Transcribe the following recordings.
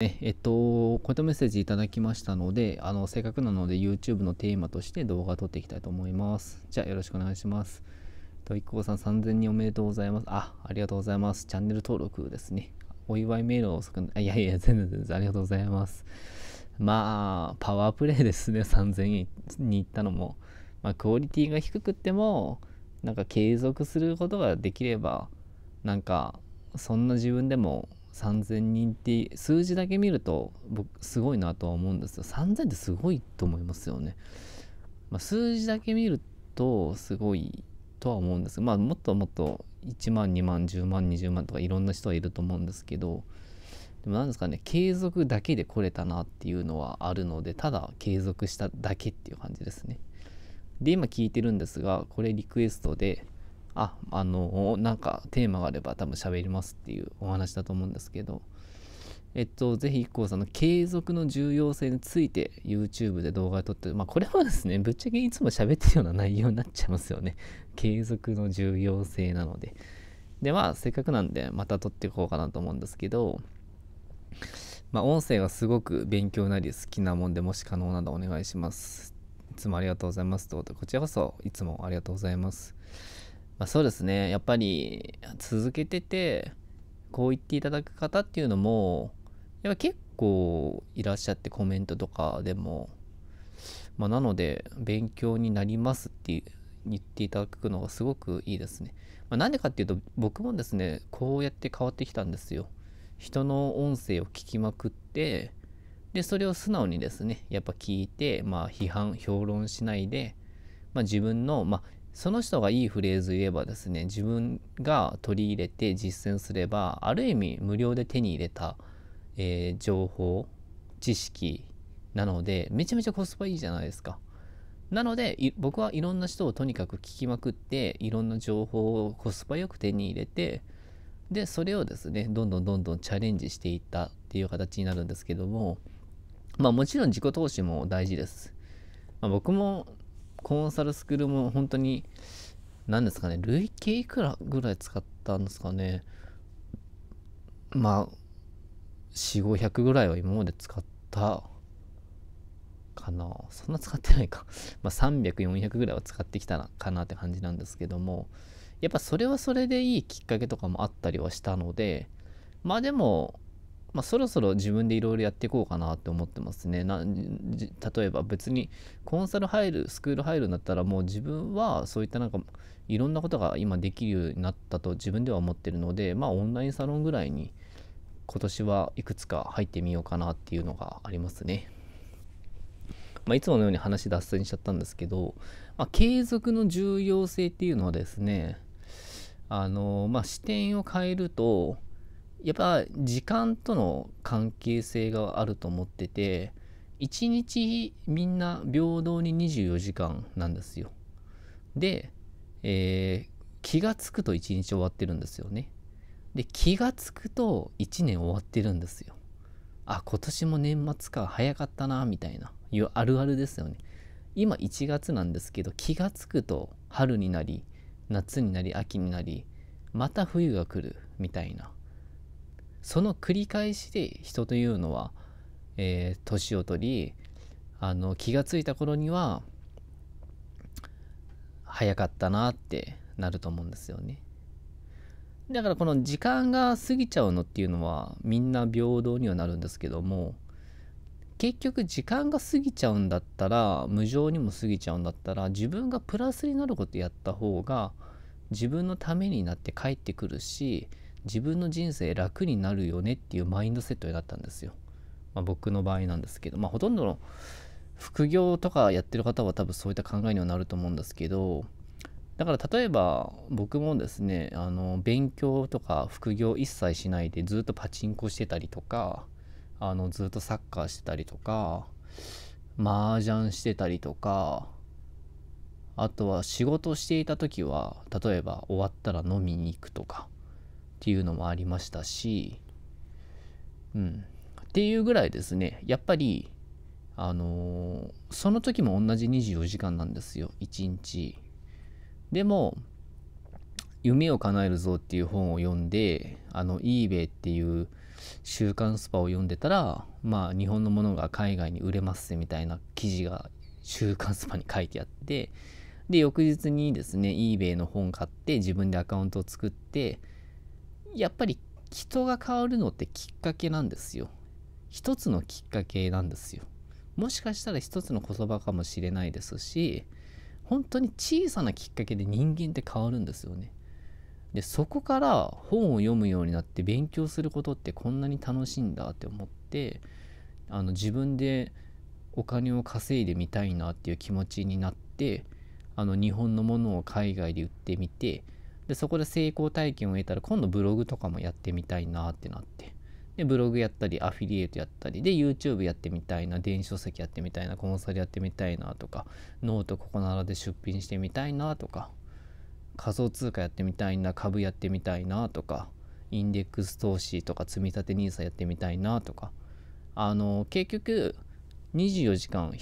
えっと、こういったメッセージいただきましたので、あの、せっかくなので YouTube のテーマとして動画を撮っていきたいと思います。じゃあよろしくお願いします。と、いっこさん3000人おめでとうございます。あ、ありがとうございます。チャンネル登録ですね。お祝いメールを送る、いやいや、全然全然ありがとうございます。まあ、パワープレイですね、3000人に行ったのも。まあ、クオリティが低くても、なんか継続することができれば、なんか、そんな自分でも3,000人って数字だけ見ると僕すごいなとは思うんですよ3,000ってすごいと思いますよね、まあ、数字だけ見るとすごいとは思うんですまあもっともっと1万2万10万20万とかいろんな人はいると思うんですけどでも何ですかね継続だけで来れたなっていうのはあるのでただ継続しただけっていう感じですねで今聞いてるんですがこれリクエストでああのなんかテーマがあれば多分喋りますっていうお話だと思うんですけどえっと、ぜひ IKKO さんの継続の重要性について YouTube で動画を撮って、まあこれはですね、ぶっちゃけいつも喋ってるような内容になっちゃいますよね。継続の重要性なので。で、はせっかくなんでまた撮っていこうかなと思うんですけど、まあ音声がすごく勉強なり好きなもんでもし可能ならお願いします。いつもありがとうございますと。こちらこそいつもありがとうございます。まあ、そうですねやっぱり続けててこう言っていただく方っていうのもやっぱ結構いらっしゃってコメントとかでも、まあ、なので勉強になりますって言っていただくのがすごくいいですね。まあ、なんでかっていうと僕もですねこうやって変わってきたんですよ。人の音声を聞きまくってでそれを素直にですねやっぱ聞いて、まあ、批判評論しないで、まあ、自分の、まあ、その人がいいフレーズ言えばですね自分が取り入れて実践すればある意味無料で手に入れた、えー、情報知識なのでめちゃめちゃコスパいいじゃないですか。なので僕はいろんな人をとにかく聞きまくっていろんな情報をコスパよく手に入れてでそれをですねどんどんどんどんチャレンジしていったっていう形になるんですけどもまあもちろん自己投資も大事です。まあ、僕もコンサルスクールも本当に、何ですかね、累計いくらぐらい使ったんですかね。まあ、4、500ぐらいは今まで使ったかな。そんな使ってないか。まあ、300、400ぐらいは使ってきたかなって感じなんですけども、やっぱそれはそれでいいきっかけとかもあったりはしたので、まあでも、まあ、そろそろ自分でいろいろやっていこうかなって思ってますねな例えば別にコンサル入るスクール入るんだったらもう自分はそういったなんかいろんなことが今できるようになったと自分では思ってるのでまあオンラインサロンぐらいに今年はいくつか入ってみようかなっていうのがありますね。まあ、いつものように話脱線しちゃったんですけど、まあ、継続の重要性っていうのはですねあの、まあ、視点を変えるとやっぱ時間との関係性があると思ってて1日みんな平等に24時間なんですよで、えー、気がつくと1日終わってるんですよねで気がつくと1年終わってるんですよあ今年も年末か早かったなみたいないうあるあるですよね今1月なんですけど気がつくと春になり夏になり秋になりまた冬が来るみたいなその繰り返しで人というのは、えー、年を取りあの気が付いた頃には早かったなってなると思うんですよね。だからこの時間が過ぎちゃうのっていうのはみんな平等にはなるんですけども結局時間が過ぎちゃうんだったら無情にも過ぎちゃうんだったら自分がプラスになることやった方が自分のためになって帰ってくるし自分の人生楽になるよねっていうマインドセットになったんですよ。まあ、僕の場合なんですけど、まあ、ほとんどの副業とかやってる方は多分そういった考えにはなると思うんですけどだから例えば僕もですねあの勉強とか副業一切しないでずっとパチンコしてたりとかあのずっとサッカーしてたりとか麻雀してたりとかあとは仕事していた時は例えば終わったら飲みに行くとかっていうのもありましたし、うん。っていうぐらいですね、やっぱり、あのー、その時も同じ24時間なんですよ、1日。でも、夢を叶えるぞっていう本を読んで、あの、eBay っていう週刊スパを読んでたら、まあ、日本のものが海外に売れますみたいな記事が週刊スパに書いてあって、で、翌日にですね、eBay の本買って、自分でアカウントを作って、やっぱり人が変わるのってきっかけなんですよ。一つのきっかけなんですよ。もしかしたら一つの言葉かもしれないですし、本当に小さなきっかけで人間って変わるんですよね。で、そこから本を読むようになって勉強することってこんなに楽しいんだって思って、あの自分でお金を稼いでみたいなっていう気持ちになって、あの日本のものを海外で売ってみて、で、そこで成功体験を得たら、今度ブログとかもやってみたいなってなって。で、ブログやったり、アフィリエイトやったり、で、YouTube やってみたいな、電子書籍やってみたいな、コンサルやってみたいなとか、ノートここならで出品してみたいなとか、仮想通貨やってみたいな、株やってみたいなとか、インデックス投資とか積み立て NISA やってみたいなとか、あの、結局、24時間、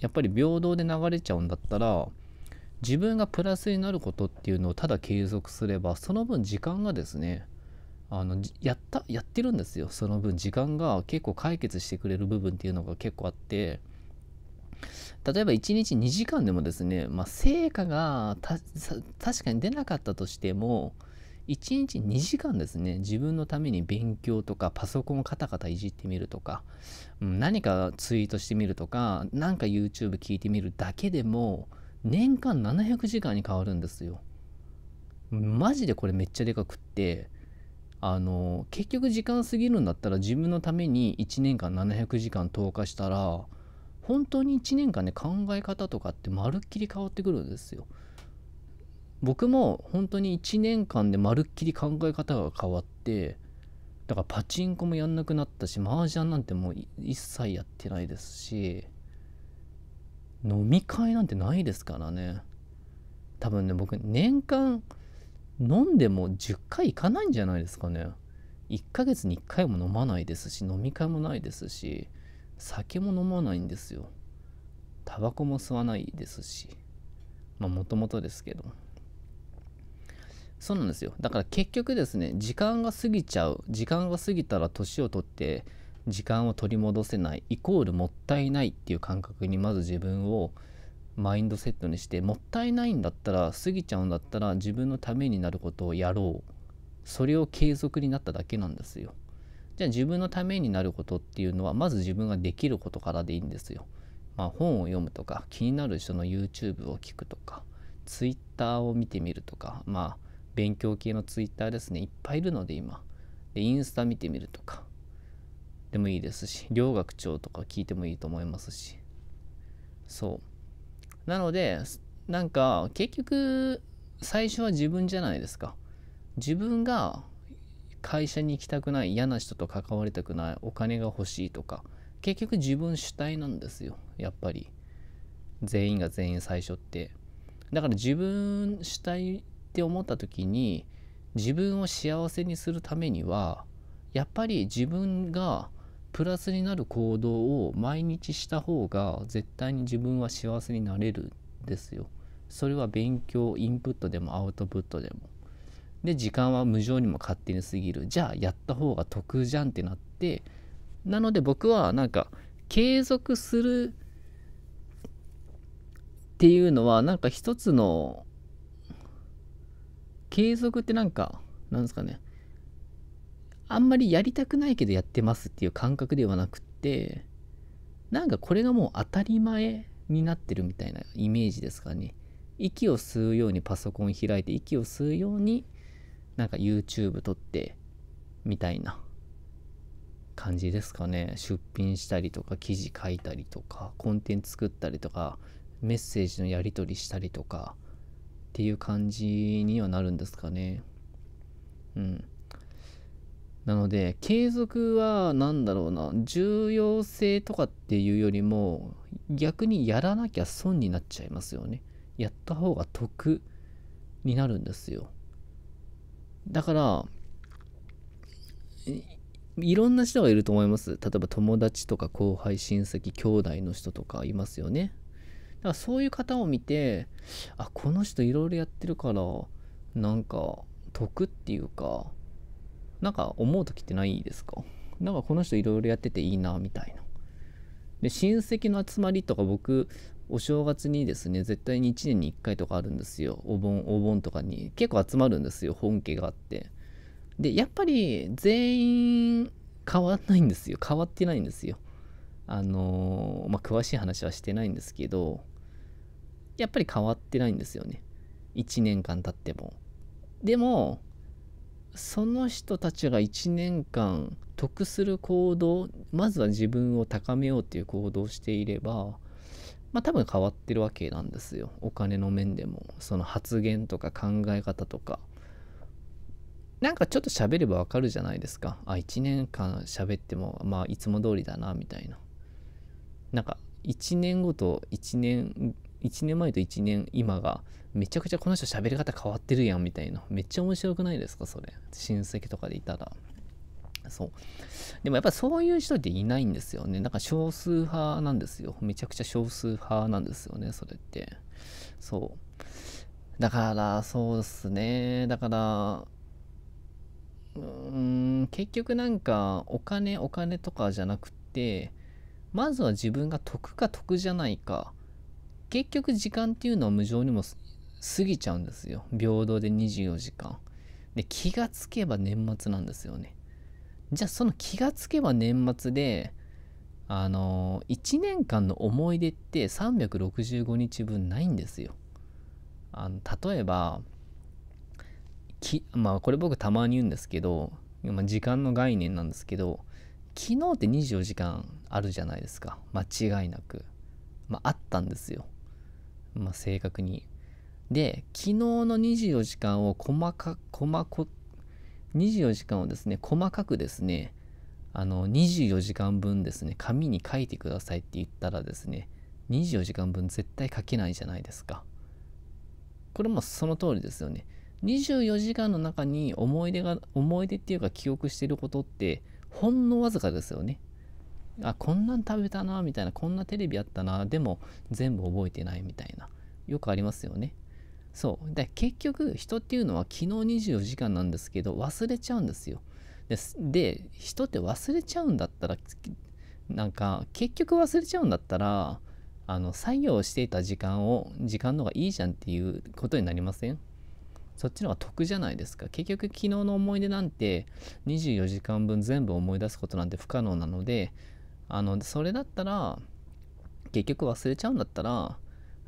やっぱり平等で流れちゃうんだったら、自分がプラスになることっていうのをただ継続すればその分時間がですねあのやったやってるんですよその分時間が結構解決してくれる部分っていうのが結構あって例えば1日2時間でもですね、まあ、成果が確かに出なかったとしても1日2時間ですね自分のために勉強とかパソコンをカタカタいじってみるとか、何かツイートしてみるとか何か YouTube 聞いてみるだけでも年間700時間に変わるんですよ。マジでこれめっちゃでかくって、あの、結局時間過ぎるんだったら自分のために1年間700時間投下したら、本当に1年間ね、考え方とかってまるっきり変わってくるんですよ。僕も本当に1年間でまるっきり考え方が変わってだからパチンコもやんなくなったし麻雀なんてもう一切やってないですし飲み会なんてないですからね。多分ね、僕、年間飲んでも10回行かないんじゃないですかね。1ヶ月に1回も飲まないですし、飲み会もないですし、酒も飲まないんですよ。タバコも吸わないですし。まあ、もともとですけど。そうなんですよ。だから結局ですね、時間が過ぎちゃう。時間が過ぎたら年を取って、時間を取り戻せないイコールもったいないっていう感覚にまず自分をマインドセットにしてもったいないんだったら過ぎちゃうんだったら自分のためになることをやろうそれを継続になっただけなんですよじゃあ自分のためになることっていうのはまず自分ができることからでいいんですよまあ本を読むとか気になる人の YouTube を聞くとか Twitter を見てみるとかまあ勉強系の Twitter ですねいっぱいいるので今でインスタ見てみるとかでもいいですし、両学長とか聞いてもいいと思いますし。そう。なので、なんか結局最初は自分じゃないですか。自分が会社に行きたくない嫌な人と関わりたくないお金が欲しいとか結局自分主体なんですよやっぱり全員が全員最初ってだから自分主体って思った時に自分を幸せにするためにはやっぱり自分がプラスになる行動を毎日した方が絶対に自分は幸せになれるんですよ。それは勉強インプットでもアウトプットでも。で時間は無情にも勝手に過ぎるじゃあやった方が得じゃんってなってなので僕はなんか継続するっていうのはなんか一つの継続ってなんかなんですかねあんまりやりたくないけどやってますっていう感覚ではなくってなんかこれがもう当たり前になってるみたいなイメージですかね息を吸うようにパソコン開いて息を吸うようになんか YouTube 撮ってみたいな感じですかね出品したりとか記事書いたりとかコンテンツ作ったりとかメッセージのやり取りしたりとかっていう感じにはなるんですかねうんなので継続は何だろうな重要性とかっていうよりも逆にやらなきゃ損になっちゃいますよね。やった方が得になるんですよ。だからいろんな人がいると思います。例えば友達とか後輩親戚兄弟の人とかいますよね。だからそういう方を見てあこの人いろいろやってるからなんか得っていうかなんか思う時ってないですかなんかこの人いろいろやってていいなみたいな。で親戚の集まりとか僕お正月にですね絶対に1年に1回とかあるんですよお盆お盆とかに結構集まるんですよ本家があってでやっぱり全員変わんないんですよ変わってないんですよあのー、まあ詳しい話はしてないんですけどやっぱり変わってないんですよね1年間経ってもでもその人たちが1年間得する行動まずは自分を高めようっていう行動をしていればまあ多分変わってるわけなんですよお金の面でもその発言とか考え方とかなんかちょっと喋ればわかるじゃないですかあ1年間喋ってもまあいつも通りだなみたいななんか1年ごと1年1年前と1年今がめちゃくちゃこの人喋り方変わってるやんみたいなめっちゃ面白くないですかそれ親戚とかでいたらそうでもやっぱそういう人っていないんですよねなんか少数派なんですよめちゃくちゃ少数派なんですよねそれってそうだからそうですねだからうーん結局なんかお金お金とかじゃなくてまずは自分が得か得じゃないか結局時間っていうのは無情にも過ぎちゃうんですよ。平等で24時間。で、気がつけば年末なんですよね。じゃあその気がつけば年末で、あの1年間の思い出って365日分ないんですよ。あの例えば、きまあこれ僕たまに言うんですけど、まあ、時間の概念なんですけど、昨日って24時間あるじゃないですか。間違いなく。まああったんですよ。まあ、正確に。で、昨日の24時間を細か、細こ、24時間をですね、細かくですね、あの、24時間分ですね、紙に書いてくださいって言ったらですね、24時間分絶対書けないじゃないですか。これもその通りですよね。24時間の中に思い出が、思い出っていうか記憶してることって、ほんのわずかですよね。あこんなん食べたなみたいなこんなテレビあったなでも全部覚えてないみたいなよくありますよねそうで結局人っていうのは昨日24時間なんですけど忘れちゃうんですよで人って忘れちゃうんだったらなんか結局忘れちゃうんだったらあの作業していた時間を時間の方がいいじゃんっていうことになりませんそっちの方が得じゃないですか結局昨日の思い出なんて24時間分全部思い出すことなんて不可能なのであのそれだったら結局忘れちゃうんだったら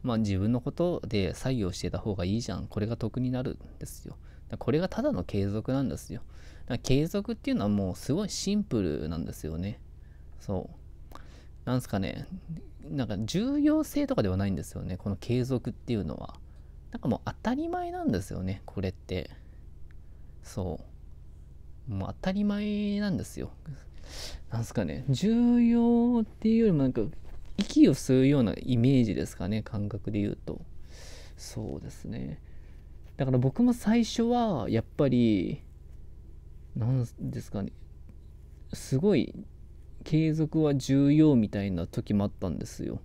まあ自分のことで作業してた方がいいじゃんこれが得になるんですよこれがただの継続なんですよ継続っていうのはもうすごいシンプルなんですよねそうなんですかねなんか重要性とかではないんですよねこの継続っていうのはなんかもう当たり前なんですよねこれってそうもう当たり前なんですよなんすかね、重要っていうよりもなんか、息を吸うようなイメージですかね、感覚で言うと。そうですね。だから僕も最初は、やっぱり、なんですかね、すごい、継続は重要みたいな時もあったんですよ。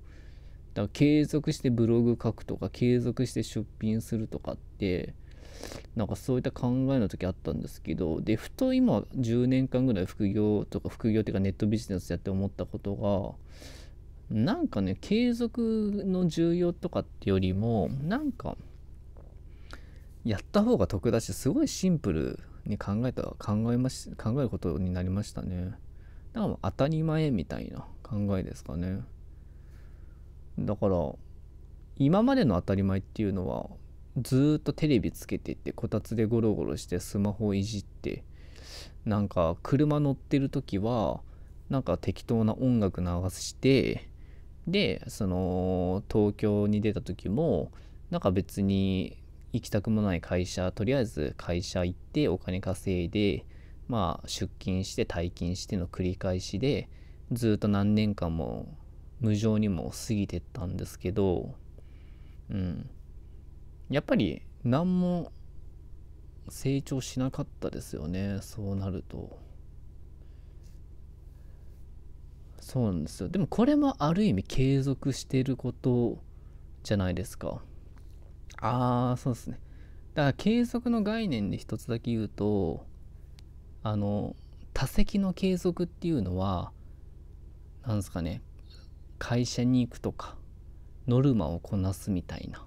だから継続してブログ書くとか継続して出品するとかってなんかそういった考えの時あったんですけどでふと今10年間ぐらい副業とか副業っていうかネットビジネスやって思ったことがなんかね継続の重要とかってよりもなんかやった方が得だしすごいシンプルに考えた考えまし考えることになりましたねだから当たり前みたいな考えですかねだから今までの当たり前っていうのはずっとテレビつけてってこたつでゴロゴロしてスマホいじってなんか車乗ってる時はなんか適当な音楽流してでその東京に出た時もなんか別に行きたくもない会社とりあえず会社行ってお金稼いでまあ出勤して退勤しての繰り返しでずっと何年間も無情にも過ぎてったんですけどうんやっぱり何も成長しなかったですよねそうなるとそうなんですよでもこれもある意味継続してることじゃないですかああそうですねだから継続の概念で一つだけ言うとあの多席の継続っていうのは何ですかね会社に行くとかノルマをこなすみたいな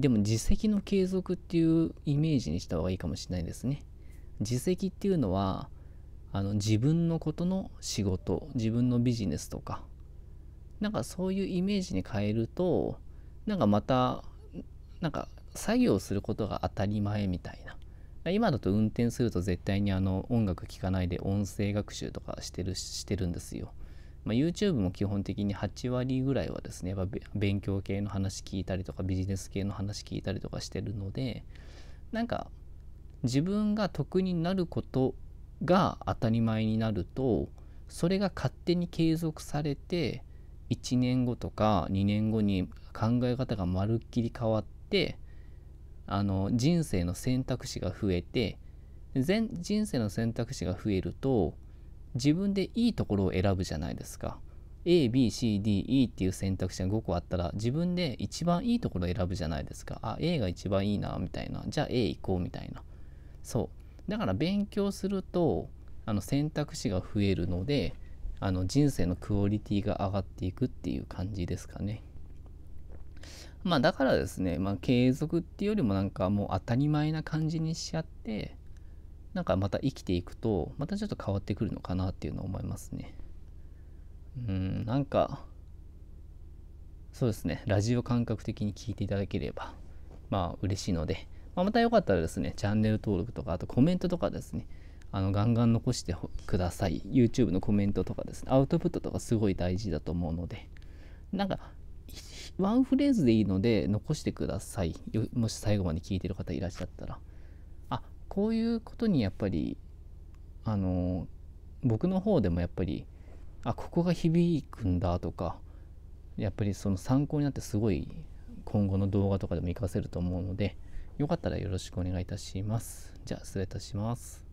でも自責の継続っていうイメージにした方がいいかもしれないですね。自責っていうのはあの自分のことの仕事自分のビジネスとかなんかそういうイメージに変えるとなんかまたなんか作業することが当たり前みたいな今だと運転すると絶対にあの音楽聴かないで音声学習とかしてるしてるんですよ。まあ、YouTube も基本的に8割ぐらいはですね、やっぱ勉強系の話聞いたりとか、ビジネス系の話聞いたりとかしてるので、なんか自分が得になることが当たり前になると、それが勝手に継続されて、1年後とか2年後に考え方がまるっきり変わって、あの人生の選択肢が増えて、全人生の選択肢が増えると、自分でいいところを選ぶじゃないですか。ABCDE っていう選択肢が5個あったら自分で一番いいところを選ぶじゃないですか。あ、A が一番いいなみたいな。じゃあ A 行こうみたいな。そう。だから勉強するとあの選択肢が増えるのであの人生のクオリティが上がっていくっていう感じですかね。まあだからですね、まあ、継続っていうよりもなんかもう当たり前な感じにしちゃってなんかまた生きていくとまたちょっと変わってくるのかなっていうのを思いますねうんなんかそうですねラジオ感覚的に聞いていただければまあ嬉しいので、まあ、またよかったらですねチャンネル登録とかあとコメントとかですねあのガンガン残してください YouTube のコメントとかですねアウトプットとかすごい大事だと思うのでなんかワンフレーズでいいので残してくださいもし最後まで聞いてる方いらっしゃったらこういうことにやっぱりあの僕の方でもやっぱりあここが響くんだとかやっぱりその参考になってすごい今後の動画とかでも活かせると思うのでよかったらよろしくお願いいたしますじゃあ失礼いたします